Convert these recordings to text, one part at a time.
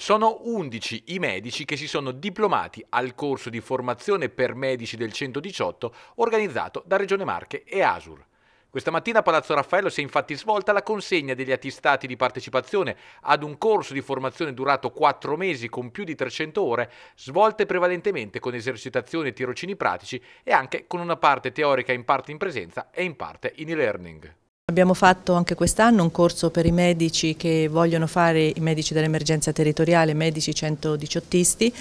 Sono 11 i medici che si sono diplomati al corso di formazione per medici del 118 organizzato da Regione Marche e Asur. Questa mattina a Palazzo Raffaello si è infatti svolta la consegna degli attestati di partecipazione ad un corso di formazione durato 4 mesi con più di 300 ore, svolte prevalentemente con esercitazioni e tirocini pratici e anche con una parte teorica in parte in presenza e in parte in e-learning. Abbiamo fatto anche quest'anno un corso per i medici che vogliono fare, i medici dell'emergenza territoriale, medici 118isti,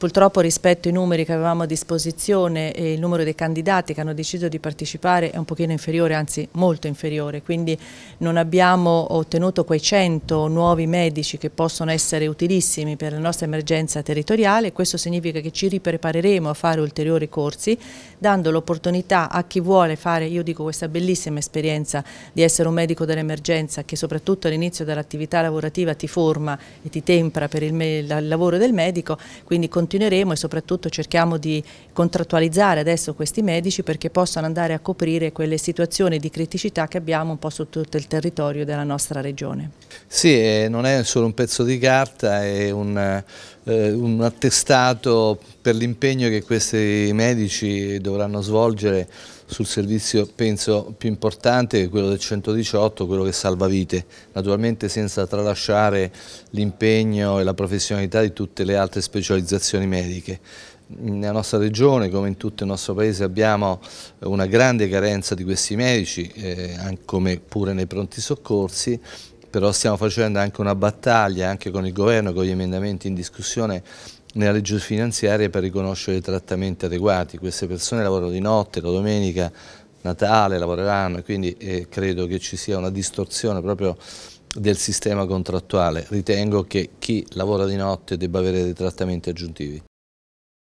Purtroppo rispetto ai numeri che avevamo a disposizione e il numero dei candidati che hanno deciso di partecipare è un pochino inferiore, anzi molto inferiore, quindi non abbiamo ottenuto quei 100 nuovi medici che possono essere utilissimi per la nostra emergenza territoriale, questo significa che ci riprepareremo a fare ulteriori corsi, dando l'opportunità a chi vuole fare, io dico questa bellissima esperienza di essere un medico dell'emergenza che soprattutto all'inizio dell'attività lavorativa ti forma e ti tempra per il, il lavoro del medico, quindi continuiamo continueremo e soprattutto cerchiamo di contrattualizzare adesso questi medici perché possano andare a coprire quelle situazioni di criticità che abbiamo un po' su tutto il territorio della nostra regione. Sì, non è solo un pezzo di carta, è un eh, un attestato per l'impegno che questi medici dovranno svolgere sul servizio penso più importante che quello del 118, quello che salva vite, naturalmente senza tralasciare l'impegno e la professionalità di tutte le altre specializzazioni mediche nella nostra regione come in tutto il nostro paese abbiamo una grande carenza di questi medici, eh, come pure nei pronti soccorsi però stiamo facendo anche una battaglia anche con il governo, con gli emendamenti in discussione nella legge finanziaria per riconoscere i trattamenti adeguati. Queste persone lavorano di notte, la domenica, Natale lavoreranno e quindi eh, credo che ci sia una distorsione proprio del sistema contrattuale. Ritengo che chi lavora di notte debba avere dei trattamenti aggiuntivi.